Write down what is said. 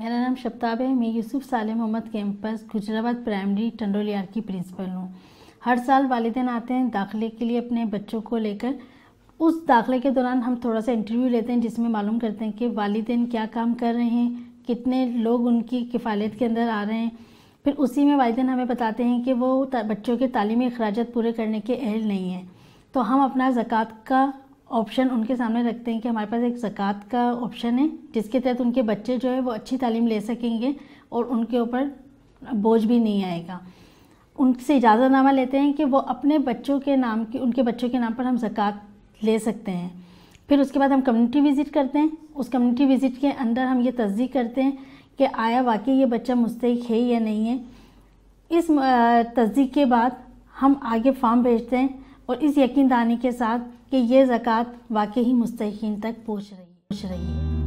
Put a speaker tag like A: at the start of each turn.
A: मेरा नाम शब्ताब है मैं यूसुफ साले मोहम्मद कैंपस गुजराबाद प्राइमरी टंडोलियार की प्रिंसिपल हूँ हर साल वालदेन आते हैं दाखिले के लिए अपने बच्चों को लेकर उस दाखिले के दौरान हम थोड़ा सा इंटरव्यू लेते हैं जिसमें मालूम करते हैं कि वालदेन क्या काम कर रहे हैं कितने लोग उनकी किफ़ालत के अंदर आ रहे हैं फिर उसी में वालदेन हमें बताते हैं कि वो बच्चों के तालीमी अखराज पूरे करने के अहल नहीं हैं तो हम अपना ज़क़़त का ऑप्शन उनके सामने रखते हैं कि हमारे पास एक ज़क़़त का ऑप्शन है जिसके तहत उनके बच्चे जो है वो अच्छी तालीम ले सकेंगे और उनके ऊपर बोझ भी नहीं आएगा उनसे इजाज़तनामा लेते हैं कि वो अपने बच्चों के नाम के उनके बच्चों के नाम पर हम ज़क़़त ले सकते हैं फिर उसके बाद हम कम्युनिटी विज़िट करते हैं उस कम्युनिटी विज़िट के अंदर हम ये तस्दीक करते हैं कि आया वाकई ये बच्चा मुस्तक है या नहीं है इस तस्दीक के बाद हम आगे फॉर्म भेजते हैं और इस यकीन दानी के साथ कि ये ज़क़़त वाकई ही मुस्तकिन तक पहुँच रही पहुँच रही है